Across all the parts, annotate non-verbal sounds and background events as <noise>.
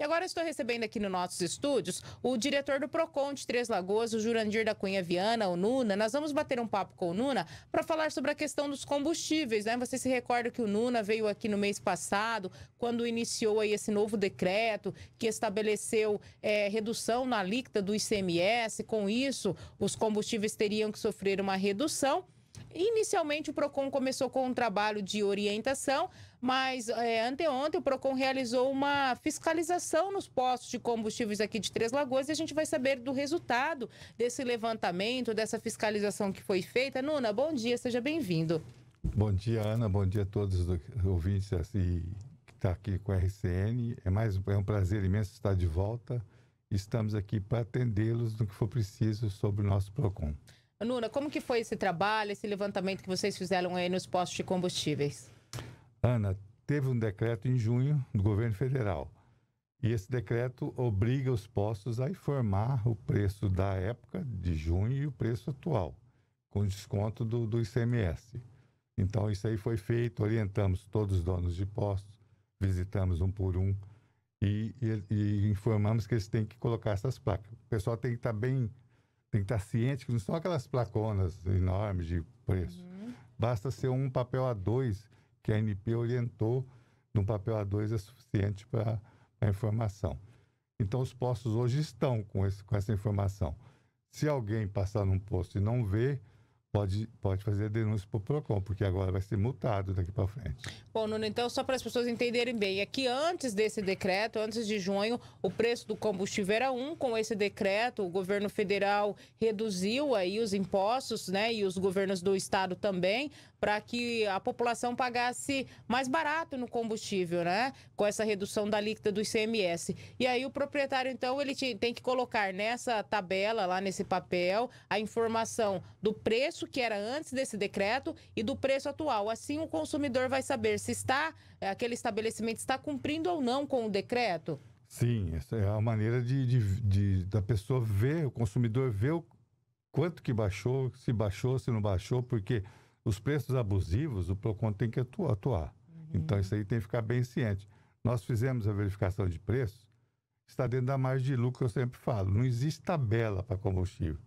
E agora estou recebendo aqui nos nossos estúdios o diretor do PROCON de Três Lagoas, o Jurandir da Cunha Viana, o Nuna. Nós vamos bater um papo com o Nuna para falar sobre a questão dos combustíveis, né? Você se recorda que o Nuna veio aqui no mês passado, quando iniciou aí esse novo decreto que estabeleceu é, redução na alíquota do ICMS. Com isso, os combustíveis teriam que sofrer uma redução. Inicialmente, o PROCON começou com um trabalho de orientação, mas é, anteontem o PROCON realizou uma fiscalização nos postos de combustíveis aqui de Três Lagoas e a gente vai saber do resultado desse levantamento, dessa fiscalização que foi feita. Nuna, bom dia, seja bem-vindo. Bom dia, Ana, bom dia a todos os ouvintes assim, que estão tá aqui com a RCN. É, mais, é um prazer imenso estar de volta. Estamos aqui para atendê-los no que for preciso sobre o nosso PROCON. Nuna, como que foi esse trabalho, esse levantamento que vocês fizeram aí nos postos de combustíveis? Ana, teve um decreto em junho do governo federal. E esse decreto obriga os postos a informar o preço da época de junho e o preço atual, com desconto do, do ICMS. Então, isso aí foi feito, orientamos todos os donos de postos, visitamos um por um e, e, e informamos que eles têm que colocar essas placas. O pessoal tem que estar bem tem que estar ciente que não são aquelas placonas enormes de preço. Uhum. Basta ser um papel A2 que a ANP orientou. Num papel A2 é suficiente para a informação. Então, os postos hoje estão com, esse, com essa informação. Se alguém passar num posto e não ver, pode, pode fazer a denúncia para o PROCON, porque agora vai ser multado daqui para frente. Bom, Nuno, então só para as pessoas entenderem bem, é que antes desse decreto, antes de junho, o preço do combustível era um, com esse decreto o governo federal reduziu aí os impostos, né, e os governos do estado também, para que a população pagasse mais barato no combustível, né, com essa redução da líquida do ICMS. E aí o proprietário, então, ele tem que colocar nessa tabela, lá nesse papel, a informação do preço preço que era antes desse decreto e do preço atual. Assim, o consumidor vai saber se está eh, aquele estabelecimento está cumprindo ou não com o decreto. Sim, essa é a maneira de, de, de da pessoa ver, o consumidor ver o quanto que baixou, se baixou, se não baixou, porque os preços abusivos, o PROCON tem que atuar. Uhum. Então, isso aí tem que ficar bem ciente. Nós fizemos a verificação de preços, está dentro da margem de lucro, eu sempre falo. Não existe tabela para combustível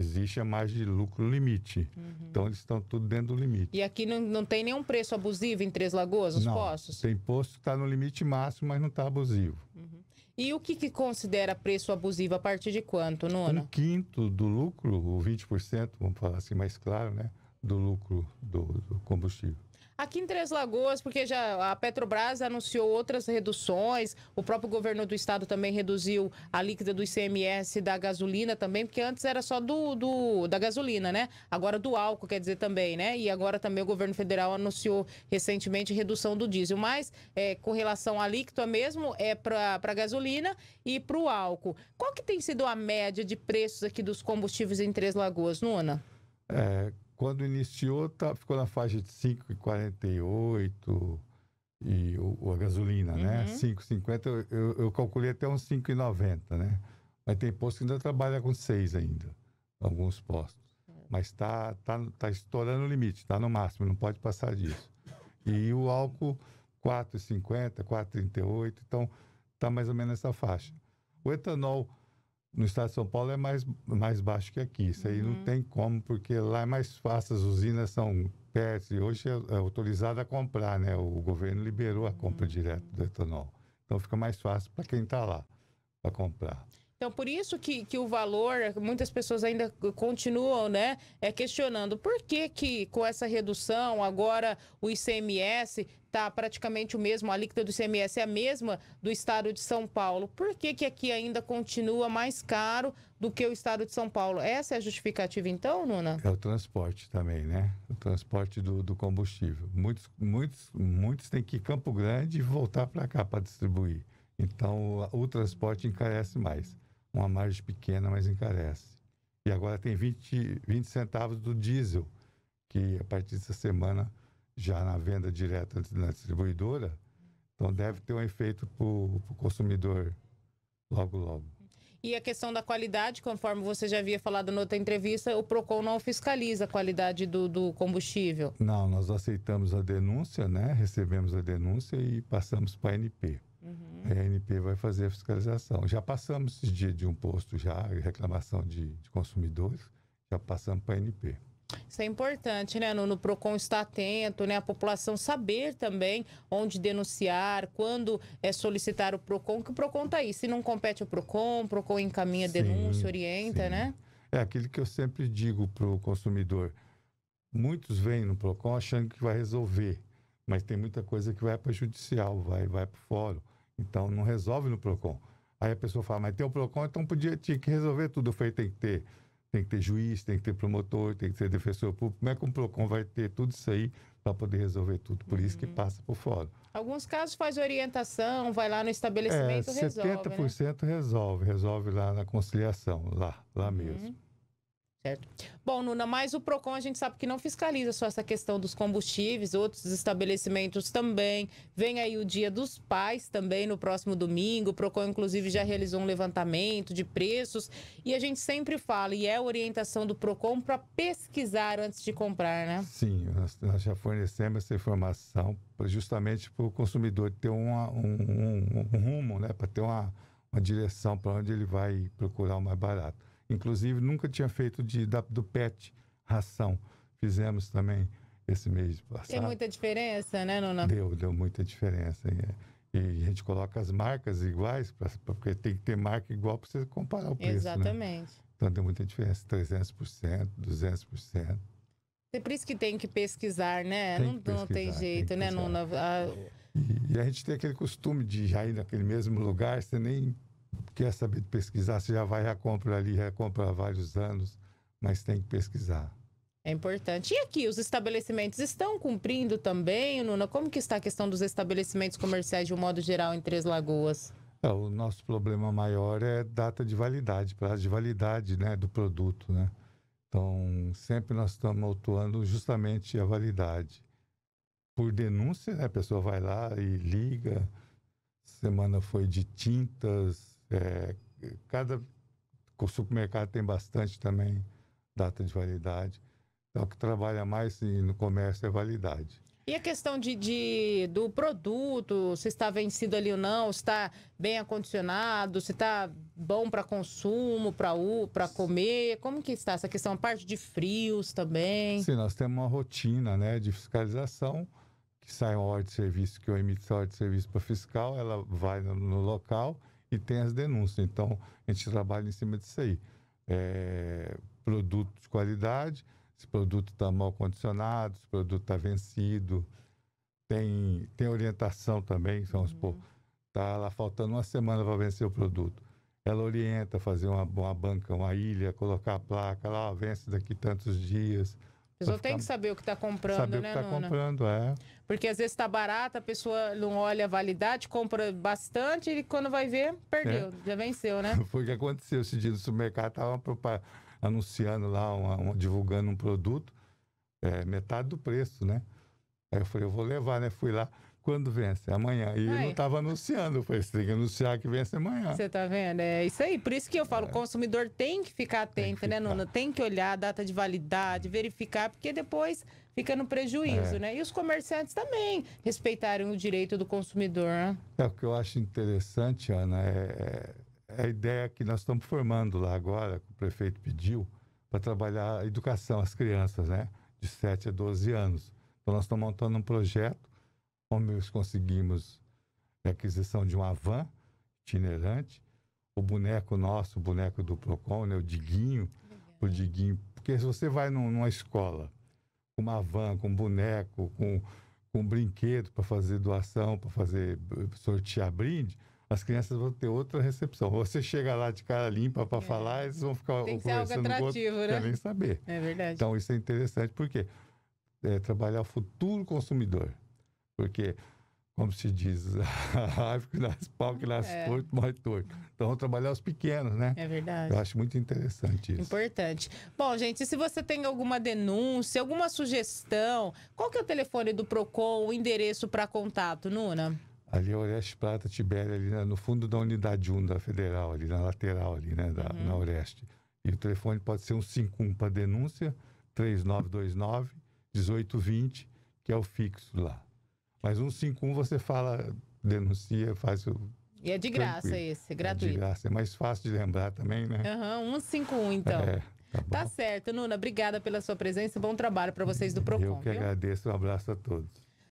existe a margem de lucro limite. Uhum. Então, eles estão tudo dentro do limite. E aqui não, não tem nenhum preço abusivo em Três Lagoas, os não, postos? tem posto que está no limite máximo, mas não está abusivo. Uhum. E o que, que, considera preço abusivo? A partir de quanto, Nuno? Um quinto do lucro, ou 20%, vamos falar assim mais claro, né? Do lucro do, do combustível. Aqui em Três Lagoas, porque já a Petrobras anunciou outras reduções, o próprio governo do estado também reduziu a líquida do ICMS da gasolina também, porque antes era só do, do da gasolina, né? Agora do álcool, quer dizer também, né? E agora também o governo federal anunciou recentemente redução do diesel. Mas é, com relação à líquida mesmo, é para gasolina e para o álcool. Qual que tem sido a média de preços aqui dos combustíveis em Três Lagoas, Nuna? É, quando iniciou, tá, ficou na faixa de 5,48 e o, a gasolina, né? uhum. né? 5,50, eu, eu calculei até uns 5,90, né? Mas tem posto que ainda trabalha com 6 ainda, alguns postos. Mas está tá, tá estourando o limite, está no máximo, não pode passar disso. E o álcool, 4,50, 4,38, então está mais ou menos nessa faixa. O etanol no estado de São Paulo é mais, mais baixo que aqui. Isso aí uhum. não tem como, porque lá é mais fácil, as usinas são perto e hoje é, é autorizado a comprar, né? O governo liberou a compra uhum. direta do etanol. Então fica mais fácil para quem está lá para comprar. Então, por isso que, que o valor, muitas pessoas ainda continuam né, é, questionando por que, que com essa redução, agora o ICMS está praticamente o mesmo, a alíquota do ICMS é a mesma do estado de São Paulo. Por que, que aqui ainda continua mais caro do que o estado de São Paulo? Essa é a justificativa, então, Nuna? É o transporte também, né? O transporte do, do combustível. Muitos, muitos, muitos têm que ir Campo Grande e voltar para cá para distribuir. Então, o transporte encarece mais uma margem pequena, mas encarece. E agora tem 20, 20 centavos do diesel, que a partir dessa semana, já na venda direta na distribuidora, então deve ter um efeito para o consumidor logo, logo. E a questão da qualidade, conforme você já havia falado na outra entrevista, o PROCON não fiscaliza a qualidade do, do combustível. Não, nós aceitamos a denúncia, né? recebemos a denúncia e passamos para a NP. É, a ANP vai fazer a fiscalização. Já passamos esse dia de um posto, já reclamação de, de consumidores, já passamos para a ANP. Isso é importante, né, Nuno? O PROCON está atento, né? A população saber também onde denunciar, quando é solicitar o PROCON, que o PROCON está aí. Se não compete o PROCON, o PROCON encaminha sim, denúncia, orienta, sim. né? É aquilo que eu sempre digo para o consumidor. Muitos vêm no PROCON achando que vai resolver, mas tem muita coisa que vai para o judicial, vai, vai para o fórum. Então não resolve no PROCON. Aí a pessoa fala, mas tem o PROCON, então podia, tinha que resolver tudo. Eu falei, tem que ter, tem que ter juiz, tem que ter promotor, tem que ter defensor público. Como é que o PROCON vai ter tudo isso aí para poder resolver tudo? Por uhum. isso que uhum. passa por fora. Alguns casos faz orientação, vai lá no estabelecimento, é, 70% resolve, né? resolve, resolve lá na conciliação, lá, lá uhum. mesmo. Certo. Bom, Nuna, mas o PROCON a gente sabe que não fiscaliza só essa questão dos combustíveis, outros estabelecimentos também. Vem aí o Dia dos Pais também no próximo domingo. O PROCON, inclusive, já realizou um levantamento de preços. E a gente sempre fala, e é orientação do PROCON para pesquisar antes de comprar, né? Sim, nós, nós já fornecemos essa informação justamente para o consumidor ter uma, um, um, um, rumo, né? para ter uma, uma direção para onde ele vai procurar o mais barato. Inclusive, nunca tinha feito de, da, do PET ração. Fizemos também esse mês passado. Tem muita diferença, né, Nona? Deu, deu muita diferença. E, é. e a gente coloca as marcas iguais, pra, porque tem que ter marca igual para você comparar o preço. Né? Exatamente. Né? Então, deu muita diferença: 300%, 200%. É por isso que tem que pesquisar, né? Tem não, pesquisar, não, tem jeito, tem né, Nuna? A... Ah. E, e, a gente tem aquele costume de ir naquele mesmo lugar, você nem quer saber de pesquisar, você já vai, recompra compra ali, já compra há vários anos, mas tem que pesquisar. É importante. E aqui, os estabelecimentos estão cumprindo também, Nuna? Como que está a questão dos estabelecimentos comerciais de um modo geral em Três Lagoas? É, o nosso problema maior é data de validade, prazo de validade né, do produto. Né? Então, sempre nós estamos atuando justamente a validade. Por denúncia, né, a pessoa vai lá e liga. Semana foi de tintas, é, cada supermercado tem bastante também data de validade. Então, o que trabalha mais no comércio é validade. E a questão de, de do produto, se está vencido ali ou não, se está bem acondicionado, se está bom para consumo, para comer, como que está essa questão? A parte de frios também? Sim, nós temos uma rotina né, de fiscalização, que sai uma ordem de serviço, que eu emito essa ordem de serviço para fiscal, ela vai no, no local e tem as denúncias. Então, a gente trabalha em cima disso aí. É, produto de qualidade, se produto está mal condicionado, se produto está vencido, tem, tem orientação também, vamos supor, está lá faltando uma semana para vencer o produto. Ela orienta fazer uma, uma banca, uma ilha, colocar a placa lá, vence daqui tantos dias a pessoa tem que saber o que está comprando, saber né, o que está comprando, é. Porque às vezes está barata, a pessoa não olha a validade, compra bastante e quando vai ver, perdeu, é. já venceu, né? <laughs> Foi o que aconteceu esse dia no supermercado, estava anunciando lá, uma, uma, divulgando um produto, é, metade do preço, né? Aí eu falei, eu vou levar, né? Fui lá, quando vence? Amanhã. E eu não estava anunciando. Eu falei, você tem que anunciar que vence amanhã. Você tá vendo? É isso aí. Por isso que eu falo, o é. consumidor tem que ficar atento, que né, Nuna? Tem que olhar a data de validade, verificar, porque depois fica no prejuízo, é. né? E os comerciantes também respeitarem o direito do consumidor. Né? É, o que eu acho interessante, Ana, é, é, é a ideia que nós estamos formando lá agora, que o prefeito pediu, para trabalhar a educação às crianças, né? De 7 a 12 anos. Então, nós estamos montando um projeto nós conseguimos a aquisição de uma van itinerante, o boneco nosso, o boneco do Procon, né, o Diguinho, o Diguinho, porque se você vai num, numa escola com uma van, com um boneco, com, com um brinquedo para fazer doação, para fazer eh, sortear brinde, as crianças vão ter outra recepção. Você chega lá de cara limpa para é. falar, eles vão ficar Tem que ser algo atrativo, outro, né? nem saber. É verdade. Então isso é interessante porque é trabalhar o futuro consumidor porque, como se diz, a <laughs> árvore nasce pau, que nasce é. torto, morre torto. Então, trabalhar os pequenos, né? É verdade. Eu acho muito interessante isso. Importante. Bom, gente, se você tem alguma denúncia, alguma sugestão, qual que é o telefone do PROCON, o endereço para contato, Nuna? Ali é Oreste Prata Tibéria, ali no fundo da unidade 1 da Federal, ali na lateral, ali, né, da, uhum. na Oreste. E o telefone pode ser um 51 para denúncia, 3929 1820, que é o fixo lá. Mas 151 você fala, denuncia, faz o. E é de graça tranquilo. esse, gratuito. É de graça, é mais fácil de lembrar também, né? Aham, uhum, 151 é, então. É. Tá, tá, certo, Nuna. Obrigada pela sua presença. Bom trabalho para vocês do Procon. Eu que viu? agradeço. Um abraço a todos.